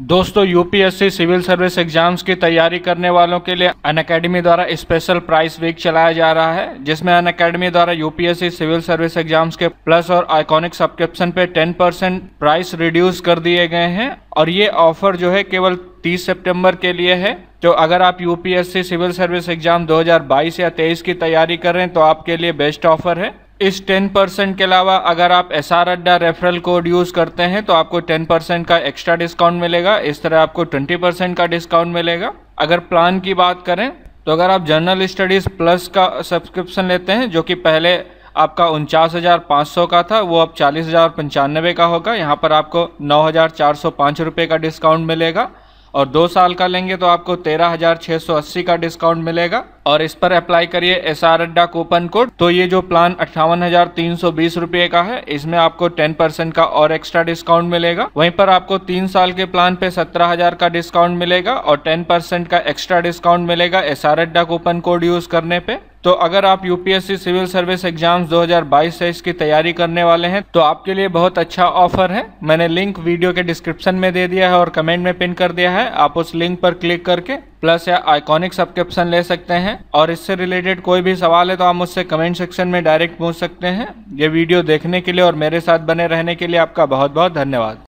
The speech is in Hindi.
दोस्तों यूपीएससी सिविल सर्विस एग्जाम्स की तैयारी करने वालों के लिए अन अकेडमी द्वारा स्पेशल प्राइस वीक चलाया जा रहा है जिसमें अन अकेडमी द्वारा यूपीएससी सिविल सर्विस एग्जाम्स के प्लस और आइकॉनिक सब्सक्रिप्शन पे 10 परसेंट प्राइस रिड्यूस कर दिए गए हैं और ये ऑफर जो है केवल 30 सितंबर के लिए है तो अगर आप यूपीएससी सिविल सर्विस एग्जाम 2022 या 23 की तैयारी कर रहे हैं तो आपके लिए बेस्ट ऑफर है इस टेन परसेंट के अलावा अगर आप S R Adda referral code use करते हैं तो आपको टेन परसेंट का एक्स्ट्रा डिस्काउंट मिलेगा इस तरह आपको ट्वेंटी परसेंट का डिस्काउंट मिलेगा अगर प्लान की बात करें तो अगर आप जर्नल स्टडीज़ प्लस का सब्सक्रिप्शन लेते हैं जो कि पहले आपका उनचास हज़ार पाँच सौ का था वो अब चालीस हज़ार पंचानबे का होगा यहाँ पर आपको नौ हज़ार चार सौ पाँच रुपये का डिस्काउंट मिलेगा और दो साल का लेंगे तो आपको तेरह हज़ार छः सौ अस्सी का डिस्काउंट मिलेगा और इस पर अप्लाई करिए S R Adda coupon code तो ये जो प्लान अट्ठावन हजार तीन सौ बीस रूपए का है इसमें आपको टेन परसेंट का और एक्स्ट्रा डिस्काउंट मिलेगा वहीं पर आपको तीन साल के प्लान पे सत्रह हजार का डिस्काउंट मिलेगा और टेन परसेंट का एक्स्ट्रा डिस्काउंट मिलेगा S R Adda coupon code use करने पे तो अगर आप यूपीएससी सिविल सर्विस एग्जाम 2022 से इसकी तैयारी करने वाले हैं तो आपके लिए बहुत अच्छा ऑफर है मैंने लिंक वीडियो के डिस्क्रिप्शन में दे दिया है और कमेंट में पिन कर दिया है आप उस लिंक पर क्लिक करके प्लस या आइकॉनिक सब्सक्रिप्शन ले सकते हैं और इससे रिलेटेड कोई भी सवाल है तो आप मुझसे कमेंट सेक्शन में डायरेक्ट पूछ सकते हैं ये वीडियो देखने के लिए और मेरे साथ बने रहने के लिए आपका बहुत बहुत धन्यवाद